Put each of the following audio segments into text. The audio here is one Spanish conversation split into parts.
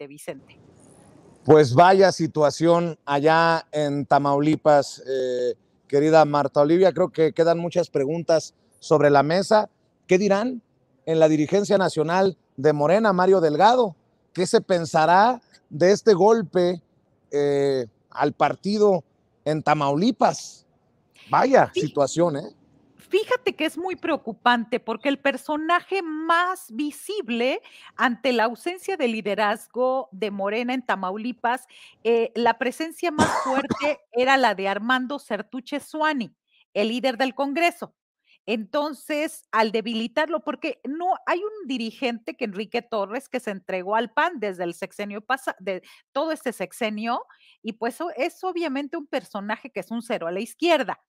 Vicente. Pues vaya situación allá en Tamaulipas, eh, querida Marta Olivia. Creo que quedan muchas preguntas sobre la mesa. ¿Qué dirán en la dirigencia nacional de Morena, Mario Delgado? ¿Qué se pensará de este golpe eh, al partido en Tamaulipas? Vaya situación, ¿eh? Fíjate que es muy preocupante porque el personaje más visible ante la ausencia de liderazgo de Morena en Tamaulipas, eh, la presencia más fuerte era la de Armando Certuche Suani, el líder del Congreso. Entonces, al debilitarlo, porque no hay un dirigente que Enrique Torres que se entregó al PAN desde el sexenio pasado, de todo este sexenio, y pues es obviamente un personaje que es un cero a la izquierda.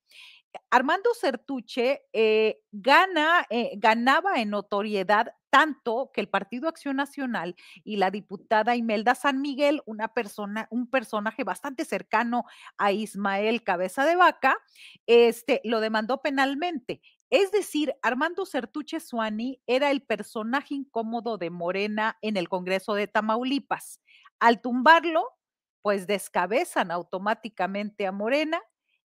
Armando Certuche eh, gana, eh, ganaba en notoriedad tanto que el Partido Acción Nacional y la diputada Imelda San Miguel, una persona, un personaje bastante cercano a Ismael Cabeza de Vaca, este, lo demandó penalmente. Es decir, Armando Certuche Suani era el personaje incómodo de Morena en el Congreso de Tamaulipas. Al tumbarlo, pues descabezan automáticamente a Morena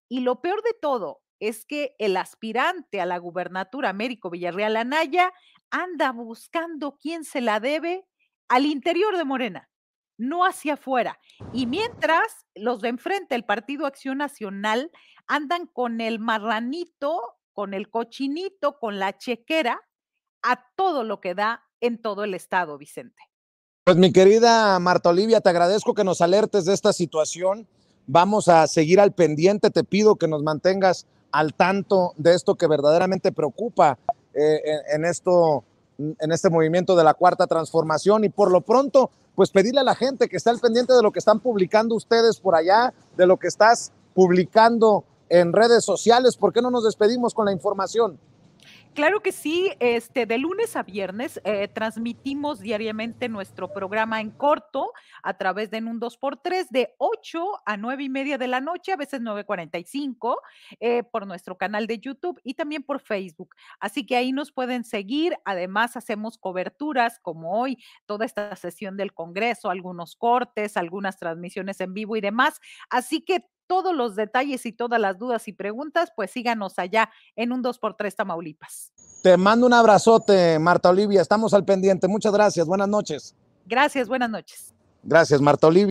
y lo peor de todo es que el aspirante a la gubernatura, Américo Villarreal Anaya, anda buscando quién se la debe al interior de Morena, no hacia afuera. Y mientras los de enfrente, el Partido Acción Nacional, andan con el marranito, con el cochinito, con la chequera, a todo lo que da en todo el estado, Vicente. Pues mi querida Marta Olivia, te agradezco que nos alertes de esta situación. Vamos a seguir al pendiente, te pido que nos mantengas al tanto de esto que verdaderamente preocupa eh, en, esto, en este movimiento de la cuarta transformación. Y por lo pronto, pues pedirle a la gente que está al pendiente de lo que están publicando ustedes por allá, de lo que estás publicando en redes sociales. ¿Por qué no nos despedimos con la información? Claro que sí, este, de lunes a viernes eh, transmitimos diariamente nuestro programa en corto a través de un 2x3 de 8 a 9 y media de la noche, a veces 9.45, eh, por nuestro canal de YouTube y también por Facebook. Así que ahí nos pueden seguir. Además, hacemos coberturas como hoy, toda esta sesión del Congreso, algunos cortes, algunas transmisiones en vivo y demás. Así que todos los detalles y todas las dudas y preguntas, pues síganos allá en un 2x3 Tamaulipas. Te mando un abrazote, Marta Olivia. Estamos al pendiente. Muchas gracias. Buenas noches. Gracias, buenas noches. Gracias, Marta Olivia.